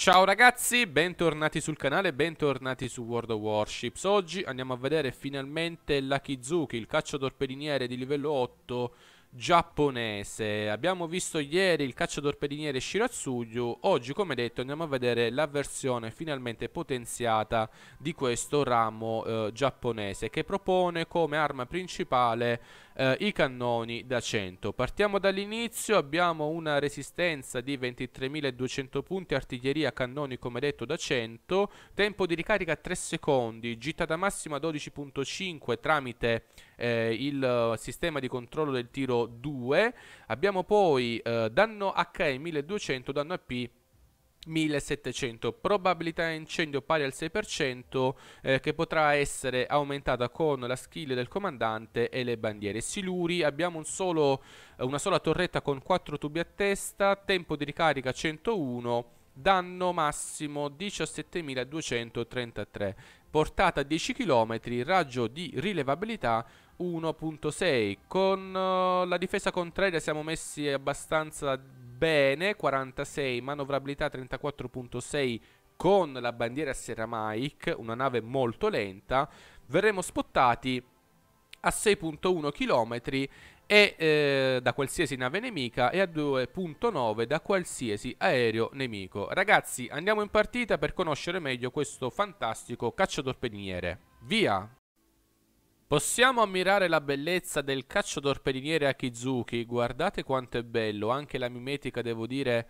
Ciao ragazzi, bentornati sul canale, bentornati su World of Warships Oggi andiamo a vedere finalmente la Kizuki, il cacciatorpediniere di livello 8 giapponese. Abbiamo visto ieri il cacciatorpediniere Shiratsuyu, oggi come detto andiamo a vedere la versione finalmente potenziata di questo ramo eh, giapponese che propone come arma principale eh, i cannoni da 100. Partiamo dall'inizio, abbiamo una resistenza di 23.200 punti, artiglieria cannoni come detto da 100, tempo di ricarica 3 secondi, gittata massima 12.5 tramite eh, il eh, sistema di controllo del tiro 2. Abbiamo poi eh, danno HE 1200, danno AP 1700 probabilità incendio pari al 6% eh, che potrà essere aumentata con la skill del comandante e le bandiere siluri abbiamo un solo, eh, una sola torretta con 4 tubi a testa tempo di ricarica 101 danno massimo 17.233 portata 10 km raggio di rilevabilità 1.6 Con eh, la difesa contraria siamo messi abbastanza bene 46, manovrabilità 34.6 con la bandiera Ceramaic, una nave molto lenta, verremo spottati a 6.1 km e, eh, da qualsiasi nave nemica e a 2.9 da qualsiasi aereo nemico. Ragazzi, andiamo in partita per conoscere meglio questo fantastico cacciatorpediniere. Via! Possiamo ammirare la bellezza del cacciatorpediniere Akizuki, guardate quanto è bello, anche la mimetica devo dire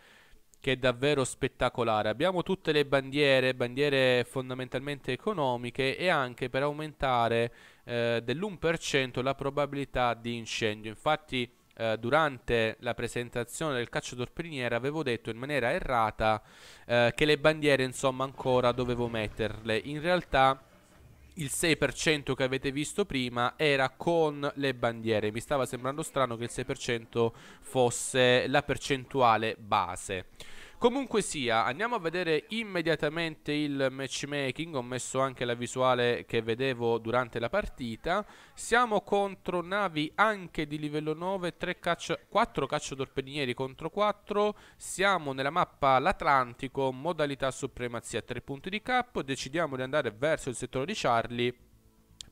che è davvero spettacolare. Abbiamo tutte le bandiere, bandiere fondamentalmente economiche e anche per aumentare eh, dell'1% la probabilità di incendio. Infatti eh, durante la presentazione del cacciatorpediniere avevo detto in maniera errata eh, che le bandiere insomma ancora dovevo metterle. In realtà il 6% che avete visto prima era con le bandiere. Mi stava sembrando strano che il 6% fosse la percentuale base. Comunque sia, andiamo a vedere immediatamente il matchmaking. Ho messo anche la visuale che vedevo durante la partita. Siamo contro navi anche di livello 9, caccia, 4 cacciatorpedinieri contro 4. Siamo nella mappa l'Atlantico, modalità supremazia 3 punti di capo. Decidiamo di andare verso il settore di Charlie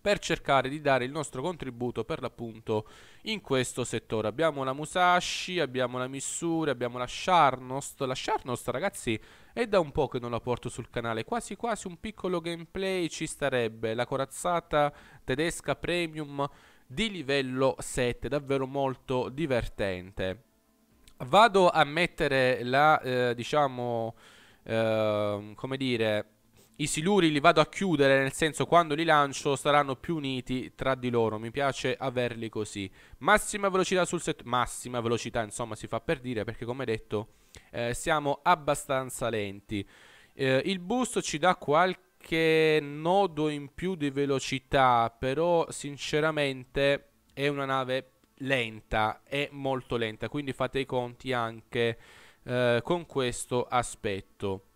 per cercare di dare il nostro contributo per l'appunto in questo settore. Abbiamo la Musashi, abbiamo la Missouri, abbiamo la Sharnost. La Sharnost ragazzi è da un po' che non la porto sul canale, quasi quasi un piccolo gameplay ci starebbe. La corazzata tedesca premium di livello 7, davvero molto divertente. Vado a mettere la, eh, diciamo, eh, come dire i siluri li vado a chiudere, nel senso quando li lancio saranno più uniti tra di loro, mi piace averli così. Massima velocità sul set, massima velocità insomma si fa per dire perché come detto eh, siamo abbastanza lenti. Eh, il boost ci dà qualche nodo in più di velocità, però sinceramente è una nave lenta, è molto lenta, quindi fate i conti anche eh, con questo aspetto.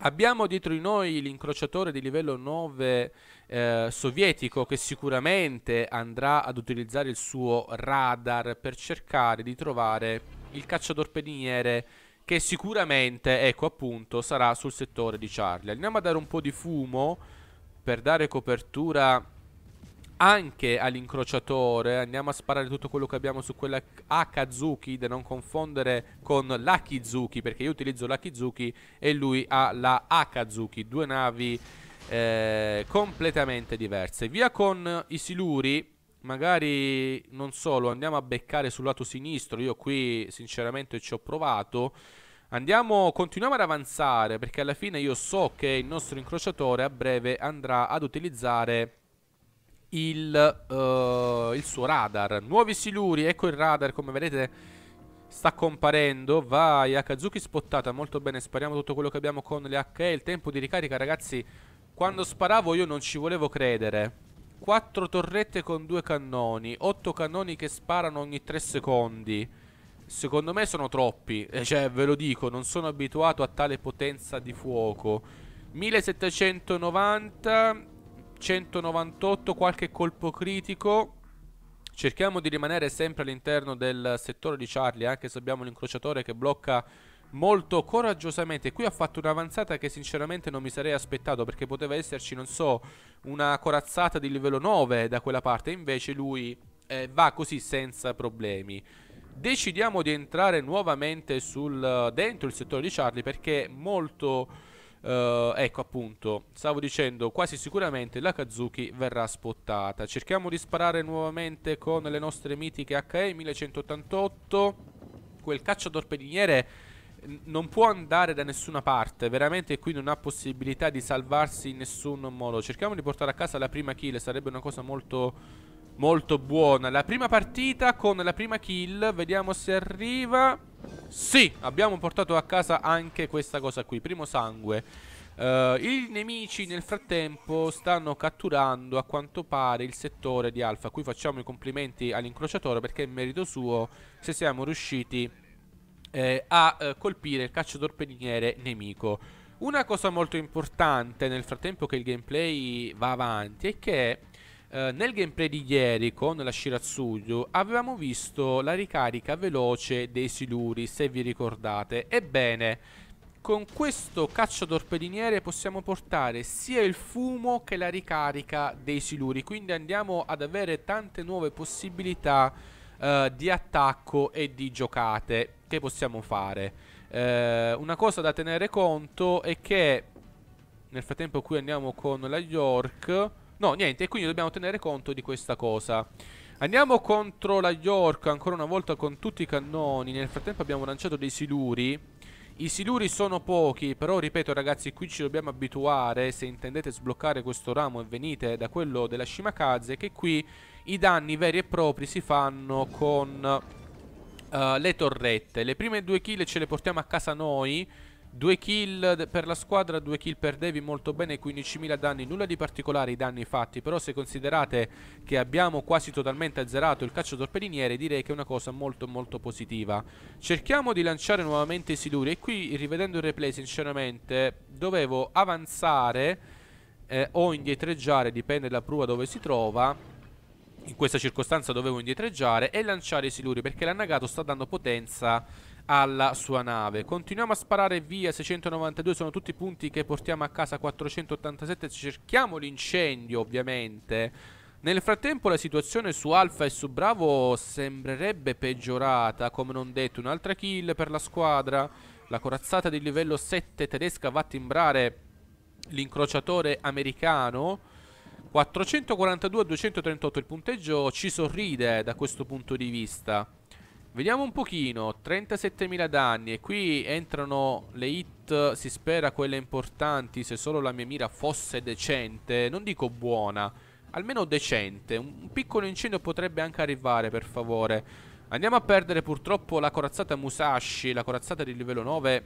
Abbiamo dietro di noi l'incrociatore di livello 9 eh, sovietico che sicuramente andrà ad utilizzare il suo radar per cercare di trovare il cacciatorpediniere che sicuramente, ecco appunto, sarà sul settore di Charlie. Andiamo a dare un po' di fumo per dare copertura anche all'incrociatore Andiamo a sparare tutto quello che abbiamo su quella Akazuki Da non confondere con l'Akizuki Perché io utilizzo l'Akizuki e lui ha la Akazuki Due navi eh, completamente diverse Via con i siluri Magari non solo andiamo a beccare sul lato sinistro Io qui sinceramente ci ho provato Andiamo, continuiamo ad avanzare perché alla fine io so che il nostro incrociatore a breve andrà ad utilizzare il, uh, il suo radar. Nuovi siluri, ecco il radar, come vedete... Sta comparendo, vai, Akazuki spottata, molto bene, spariamo tutto quello che abbiamo con le HE, il tempo di ricarica ragazzi, quando sparavo io non ci volevo credere 4 torrette con 2 cannoni 8 cannoni che sparano ogni 3 secondi Secondo me sono troppi eh, Cioè ve lo dico Non sono abituato a tale potenza di fuoco 1790 198, qualche colpo critico. Cerchiamo di rimanere sempre all'interno del settore di Charlie, anche eh, se abbiamo l'incrociatore che blocca molto coraggiosamente. Qui ha fatto un'avanzata che sinceramente non mi sarei aspettato perché poteva esserci, non so, una corazzata di livello 9 da quella parte. Invece lui eh, va così senza problemi. Decidiamo di entrare nuovamente sul, dentro il settore di Charlie perché molto Uh, ecco appunto, stavo dicendo quasi sicuramente la Kazuki verrà spottata. Cerchiamo di sparare nuovamente con le nostre mitiche HE 1188. Quel cacciatorpediniere non può andare da nessuna parte, veramente qui non ha possibilità di salvarsi in nessun modo. Cerchiamo di portare a casa la prima kill, sarebbe una cosa molto Molto buona La prima partita con la prima kill Vediamo se arriva Sì, abbiamo portato a casa anche questa cosa qui Primo sangue Uh, I nemici nel frattempo stanno catturando a quanto pare il settore di Alfa. Qui facciamo i complimenti all'incrociatore perché è merito suo se siamo riusciti eh, a eh, colpire il cacciatorpediniere nemico. Una cosa molto importante nel frattempo che il gameplay va avanti è che eh, nel gameplay di ieri con la Shiratsuyu avevamo visto la ricarica veloce dei siluri, se vi ricordate. Ebbene, con questo cacciatorpediniere possiamo portare sia il fumo che la ricarica dei siluri, quindi andiamo ad avere tante nuove possibilità eh, di attacco e di giocate che possiamo fare. Eh, una cosa da tenere conto è che nel frattempo qui andiamo con la York No, niente, e quindi dobbiamo tenere conto di questa cosa. Andiamo contro la York ancora una volta con tutti i cannoni. Nel frattempo abbiamo lanciato dei siluri. I siluri sono pochi, però ripeto ragazzi, qui ci dobbiamo abituare, se intendete sbloccare questo ramo e venite da quello della Shimakaze, che qui i danni veri e propri si fanno con uh, le torrette. Le prime due kill ce le portiamo a casa noi, 2 kill per la squadra, 2 kill per Devi, molto bene, 15.000 danni, nulla di particolare i danni fatti, però se considerate che abbiamo quasi totalmente azzerato il calcio torpediniere direi che è una cosa molto molto positiva. Cerchiamo di lanciare nuovamente i Siluri e qui rivedendo il replay sinceramente dovevo avanzare eh, o indietreggiare, dipende dalla prua dove si trova, in questa circostanza dovevo indietreggiare e lanciare i siluri perché l'annagato sta dando potenza alla sua nave. Continuiamo a sparare via 692, sono tutti punti che portiamo a casa 487, cerchiamo l'incendio ovviamente. Nel frattempo la situazione su Alfa e su Bravo sembrerebbe peggiorata, come non detto, un'altra kill per la squadra. La corazzata di livello 7 tedesca va a timbrare l'incrociatore americano. 442 238 il punteggio ci sorride da questo punto di vista. Vediamo un pochino, 37.000 danni e qui entrano le hit, si spera quelle importanti, se solo la mia mira fosse decente, non dico buona, almeno decente, un piccolo incendio potrebbe anche arrivare per favore. Andiamo a perdere purtroppo la corazzata Musashi, la corazzata di livello 9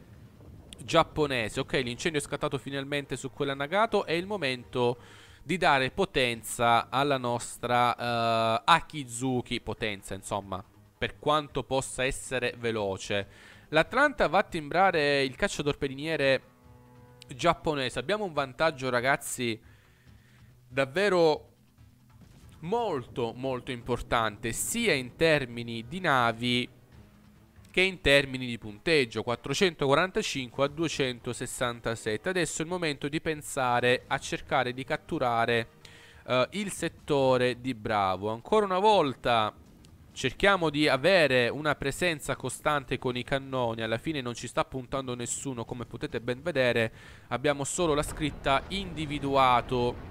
giapponese, ok l'incendio è scattato finalmente su quella Nagato, è il momento di dare potenza alla nostra uh, Akizuki, potenza insomma, per quanto possa essere veloce. L'Atlanta va a timbrare il cacciatorpediniere giapponese. Abbiamo un vantaggio, ragazzi, davvero molto molto importante, sia in termini di navi che in termini di punteggio, 445 a 267. Adesso è il momento di pensare a cercare di catturare uh, il settore di Bravo. Ancora una volta Cerchiamo di avere una presenza costante con i cannoni, alla fine non ci sta puntando nessuno come potete ben vedere, abbiamo solo la scritta individuato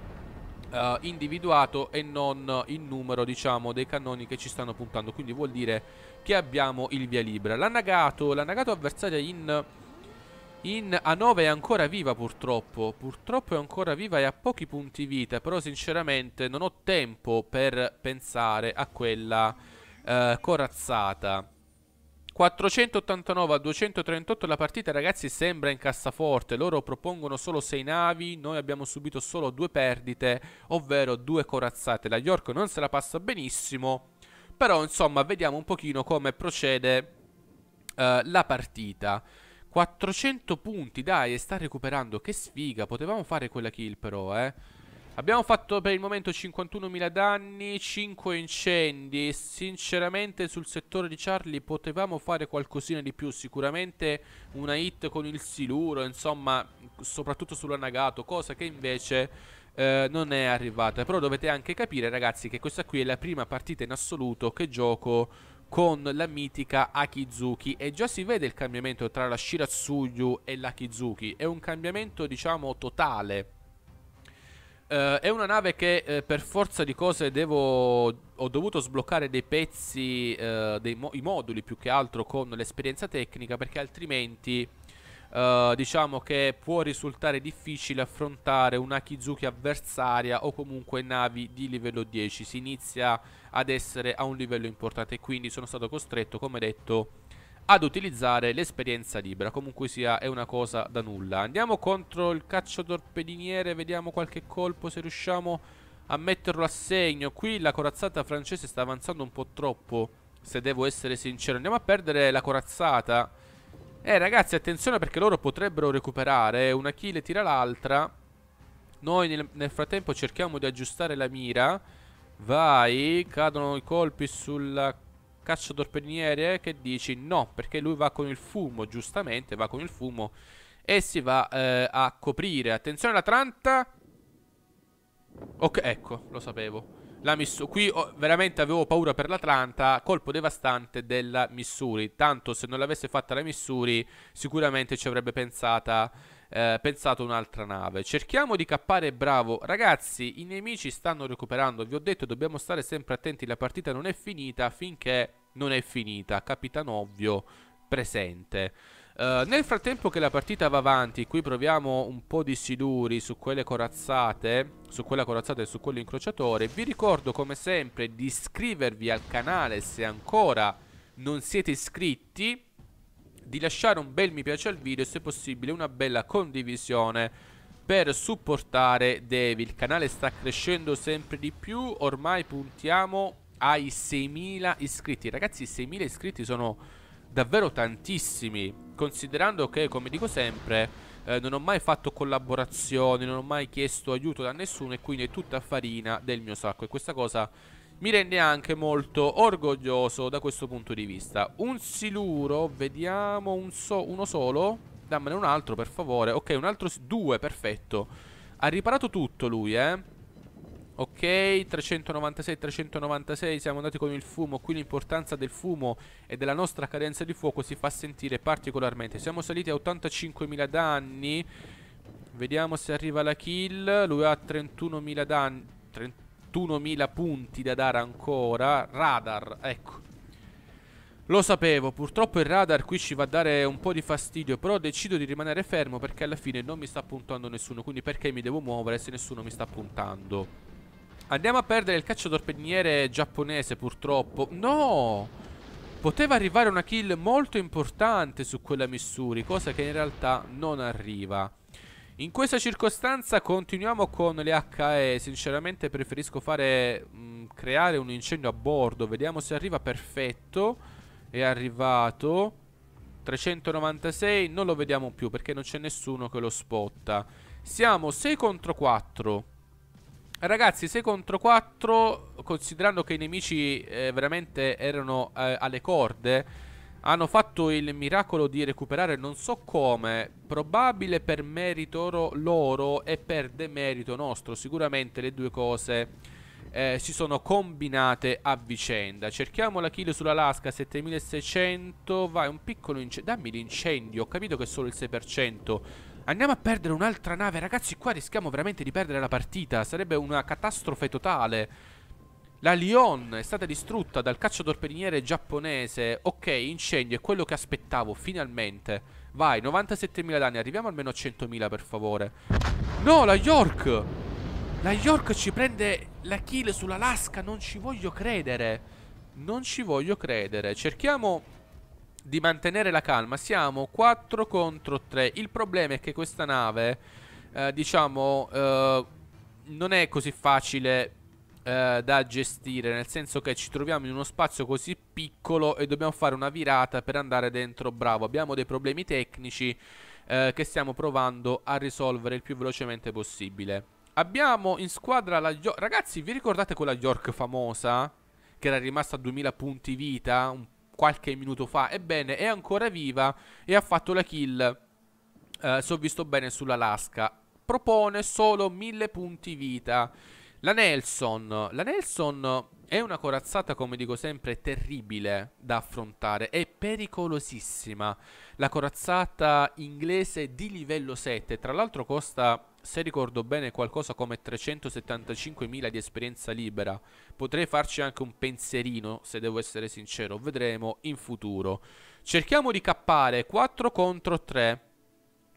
Uh, individuato e non il numero diciamo dei cannoni che ci stanno puntando quindi vuol dire che abbiamo il via libera L'ha Nagato, la Nagato avversaria in, in A9 è ancora viva purtroppo purtroppo è ancora viva e ha pochi punti vita però sinceramente non ho tempo per pensare a quella eh, corazzata. 489 a 238 la partita ragazzi sembra in cassaforte, loro propongono solo 6 navi, noi abbiamo subito solo 2 perdite, ovvero 2 corazzate, la York non se la passa benissimo, però insomma vediamo un pochino come procede eh, la partita. 400 punti, dai, e sta recuperando, che sfiga, potevamo fare quella kill però, eh. Abbiamo fatto per il momento 51.000 danni, 5 incendi. Sinceramente sul settore di Charlie potevamo fare qualcosina di più. Sicuramente una hit con il siluro, insomma, soprattutto sull'anagato, cosa che invece eh, non è arrivata. Però dovete anche capire, ragazzi, che questa qui è la prima partita in assoluto che gioco con la mitica Akizuki e già si vede il cambiamento tra la Shiratsuyu e l'Akizuki. È un cambiamento, diciamo, totale. Uh, è una nave che eh, per forza di cose devo... ho dovuto sbloccare dei pezzi, uh, dei mo i moduli più che altro con l'esperienza tecnica perché altrimenti uh, diciamo che può risultare difficile affrontare una Kizuki avversaria o comunque navi di livello 10. Si inizia ad essere a un livello importante quindi sono stato costretto come detto ad utilizzare l'esperienza libera Comunque sia è una cosa da nulla Andiamo contro il caccio Vediamo qualche colpo se riusciamo a metterlo a segno Qui la corazzata francese sta avanzando un po' troppo Se devo essere sincero Andiamo a perdere la corazzata Eh ragazzi attenzione perché loro potrebbero recuperare Una kill tira l'altra Noi nel, nel frattempo cerchiamo di aggiustare la mira Vai Cadono i colpi sulla cacciatorpediniere eh, che dici no, perché lui va con il fumo, giustamente, va con il fumo e si va eh, a coprire. Attenzione alla tranta. Ok, ecco, lo sapevo. La Missouri, qui oh, veramente avevo paura per l'Atlanta, colpo devastante della Missouri. Tanto se non l'avesse fatta la Missouri, sicuramente ci avrebbe pensata eh, pensato un'altra nave. Cerchiamo di cappare bravo. Ragazzi, i nemici stanno recuperando. Vi ho detto, dobbiamo stare sempre attenti. La partita non è finita finché non è finita. Capitano ovvio presente. Uh, nel frattempo che la partita va avanti, qui proviamo un po' di siduri su quelle corazzate, su quella corazzata e su quell'incrociatore, Vi ricordo come sempre di iscrivervi al canale se ancora non siete iscritti di lasciare un bel mi piace al video e se possibile una bella condivisione per supportare Devi. Il canale sta crescendo sempre di più, ormai puntiamo ai 6.000 iscritti. Ragazzi, 6.000 iscritti sono davvero tantissimi, considerando che, come dico sempre, eh, non ho mai fatto collaborazioni, non ho mai chiesto aiuto da nessuno e quindi è tutta farina del mio sacco e questa cosa mi rende anche molto orgoglioso da questo punto di vista. Un siluro, vediamo un so uno solo. Dammene un altro, per favore. Ok, un altro... Due, perfetto. Ha riparato tutto lui, eh. Ok, 396, 396, siamo andati con il fumo, qui l'importanza del fumo e della nostra cadenza di fuoco si fa sentire particolarmente. Siamo saliti a 85.000 danni, vediamo se arriva la kill, lui ha 31.000 danni, 30 21.000 punti da dare ancora Radar, ecco lo sapevo, purtroppo il radar qui ci va a dare un po' di fastidio Però decido di rimanere fermo perché alla fine non mi sta puntando nessuno Quindi perché mi devo muovere se nessuno mi sta puntando Andiamo a perdere il cacciatorpediniere giapponese purtroppo No! Poteva arrivare una kill molto importante su quella Missouri Cosa che in realtà non arriva in questa circostanza continuiamo con le HE Sinceramente preferisco fare mh, mm, Creare un incendio a bordo Vediamo se arriva perfetto È arrivato 396 Non lo vediamo più perché non c'è nessuno che lo spotta Siamo 6 contro 4 Ragazzi 6 contro 4 Considerando che i nemici eh, Veramente erano eh, alle corde hanno fatto il miracolo di recuperare non so come, probabile per merito loro e per demerito nostro. Sicuramente le due cose eh, si sono combinate a vicenda. Cerchiamo la kill sull'Alaska 7600, vai un piccolo incendio, dammi l'incendio, ho capito che è solo il 6%. Andiamo a perdere un'altra nave, ragazzi qua rischiamo veramente di perdere la partita, sarebbe una catastrofe totale. La Lyon è stata distrutta dal cacciatorpediniere giapponese. Ok, incendio, è quello che aspettavo, finalmente. Vai, 97.000 danni, arriviamo almeno a 100.000 per favore. No, la York! La York ci prende la kill sull'Alaska, non ci voglio credere. Non ci voglio credere. Cerchiamo di mantenere la calma. Siamo 4 contro 3. Il problema è che questa nave, eh, diciamo, eh, non è così facile eh, da gestire, nel senso che ci troviamo in uno spazio così piccolo e dobbiamo fare una virata per andare dentro bravo. Abbiamo dei problemi tecnici eh, che stiamo provando a risolvere il più velocemente possibile. Abbiamo in squadra la York. Ragazzi, vi ricordate quella York famosa? Che era rimasta a 2000 punti vita un qualche minuto fa. Ebbene, è ancora viva e ha fatto la kill. Eh, se ho visto bene sull'Alaska. Propone solo 1000 punti vita. La Nelson, la Nelson è una corazzata, come dico sempre, terribile da affrontare, è pericolosissima. La corazzata inglese di livello 7, tra l'altro costa, se ricordo bene, qualcosa come 375.000 di esperienza libera. Potrei farci anche un pensierino, se devo essere sincero, vedremo in futuro. Cerchiamo di cappare 4 contro 3.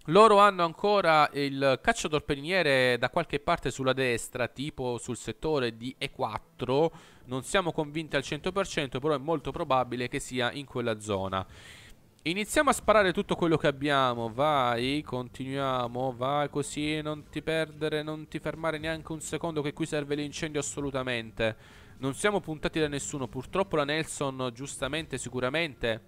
Loro hanno ancora il cacciatorpediniere da qualche parte sulla destra, tipo sul settore di E4. Non siamo convinti al 100%, però è molto probabile che sia in quella zona. Iniziamo a sparare tutto quello che abbiamo, vai, continuiamo, vai così, non ti perdere, non ti fermare neanche un secondo che qui serve l'incendio assolutamente. Non siamo puntati da nessuno, purtroppo la Nelson giustamente, sicuramente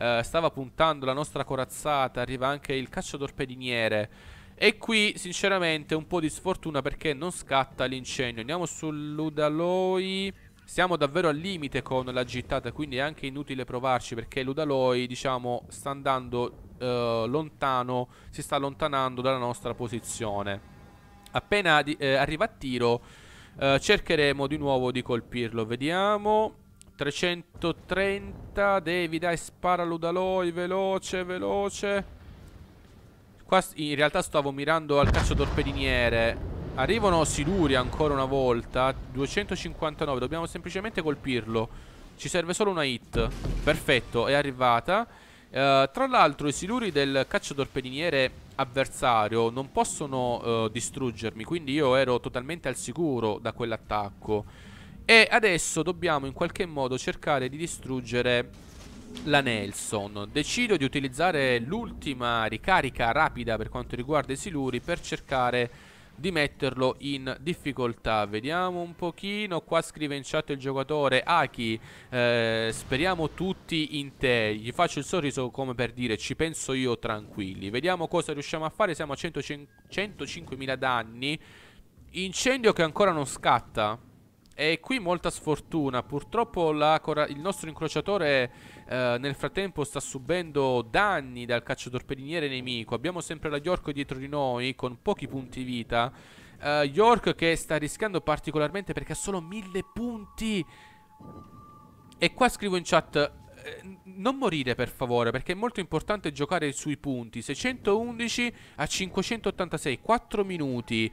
eh, stava puntando la nostra corazzata, arriva anche il cacciatorpediniere. E qui sinceramente un po' di sfortuna perché non scatta l'incendio. Andiamo sull'Udaloi. Siamo davvero al limite con la gittata, quindi è anche inutile provarci perché l'Udaloi, diciamo, sta andando eh, lontano, si sta allontanando dalla nostra posizione. Appena eh, arriva a tiro eh, cercheremo di nuovo di colpirlo. Vediamo. 330 Devi dai spara l'Udaloi Veloce veloce Qua in realtà stavo mirando al calcio torpediniere Arrivano Siluri ancora una volta 259 Dobbiamo semplicemente colpirlo Ci serve solo una hit Perfetto è arrivata uh, Tra l'altro i Siluri del cacciatorpediniere avversario Non possono uh, distruggermi Quindi io ero totalmente al sicuro da quell'attacco e adesso dobbiamo in qualche modo cercare di distruggere la Nelson Decido di utilizzare l'ultima ricarica rapida per quanto riguarda i siluri per cercare di metterlo in difficoltà Vediamo un pochino, qua scrive in chat il giocatore Aki, eh, speriamo tutti in te Gli faccio il sorriso come per dire ci penso io tranquilli Vediamo cosa riusciamo a fare, siamo a 105.000 danni Incendio che ancora non scatta e qui molta sfortuna, purtroppo il nostro incrociatore eh, nel frattempo sta subendo danni dal cacciatorpediniere nemico. Abbiamo sempre la York dietro di noi con pochi punti vita. Uh, York che sta rischiando particolarmente perché ha solo mille punti. E qua scrivo in chat eh, non morire per favore perché è molto importante giocare sui punti 611 a 586 4 minuti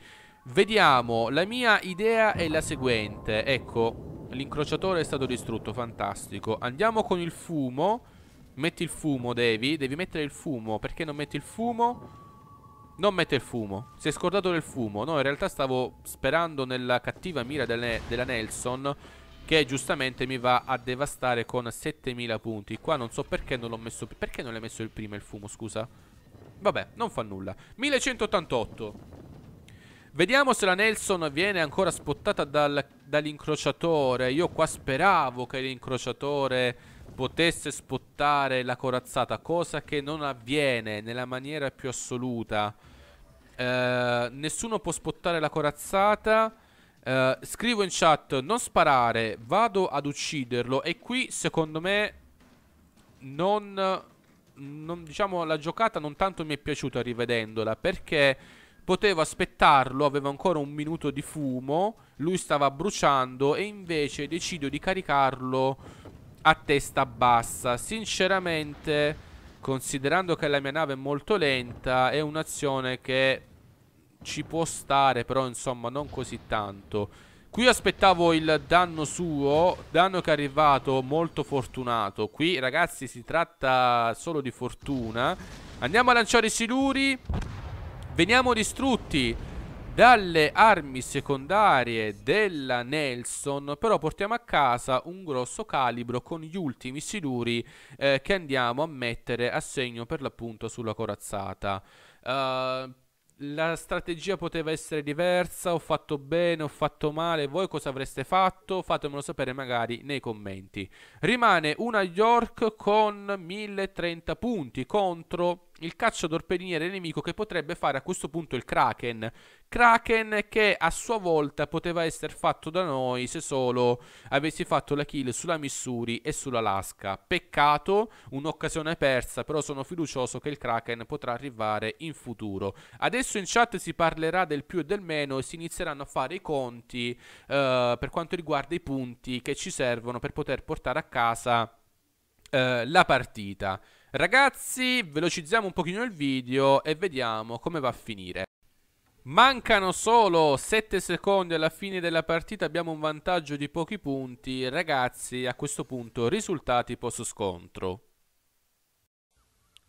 Vediamo, la mia idea è la seguente Ecco, l'incrociatore è stato distrutto, fantastico Andiamo con il fumo Metti il fumo, devi Devi mettere il fumo, perché non metti il fumo? Non mette il fumo Si è scordato del fumo No, in realtà stavo sperando nella cattiva mira delle, della Nelson Che giustamente mi va a devastare con 7000 punti Qua non so perché non l'ho messo Perché non l'hai messo il prima il fumo, scusa? Vabbè, non fa nulla 1188 Vediamo se la Nelson viene ancora spottata dal, dall'incrociatore. Io qua speravo che l'incrociatore potesse spottare la corazzata, cosa che non avviene nella maniera più assoluta. Eh, nessuno può spottare la corazzata. Eh, scrivo in chat, non sparare, vado ad ucciderlo. E qui, secondo me, non, non diciamo, la giocata non tanto mi è piaciuta rivedendola, perché... Potevo aspettarlo, avevo ancora un minuto di fumo, lui stava bruciando e invece decido di caricarlo a testa bassa. Sinceramente, considerando che la mia nave è molto lenta, è un'azione che ci può stare, però insomma non così tanto. Qui aspettavo il danno suo, danno che è arrivato molto fortunato. Qui ragazzi si tratta solo di fortuna. Andiamo a lanciare i siluri. Veniamo distrutti dalle armi secondarie della Nelson però portiamo a casa un grosso calibro con gli ultimi siluri eh, che andiamo a mettere a segno per l'appunto sulla corazzata uh, la strategia poteva essere diversa ho fatto bene, ho fatto male voi cosa avreste fatto? fatemelo sapere magari nei commenti rimane una York con 1030 punti contro il cacciatorpediniere nemico che potrebbe fare a questo punto il Kraken. Kraken che a sua volta poteva essere fatto da noi se solo avessi fatto la kill sulla Missouri e sull'Alaska. Peccato, un'occasione persa, però sono fiducioso che il Kraken potrà arrivare in futuro. Adesso in chat si parlerà del più e del meno e si inizieranno a fare i conti eh, per quanto riguarda i punti che ci servono per poter portare a casa eh, la partita. Ragazzi, velocizziamo un pochino il video e vediamo come va a finire. Mancano solo 7 secondi alla fine della partita, abbiamo un vantaggio di pochi punti. Ragazzi, a questo punto risultati post scontro.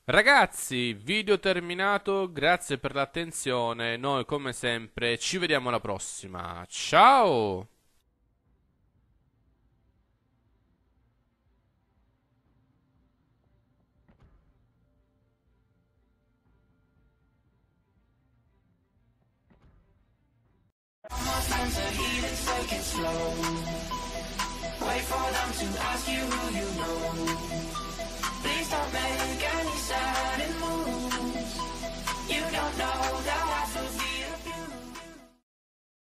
Ragazzi, video terminato, grazie per l'attenzione, noi come sempre ci vediamo alla prossima, ciao! my friends are heathens, take it slow Wait for them to ask you who you know Please don't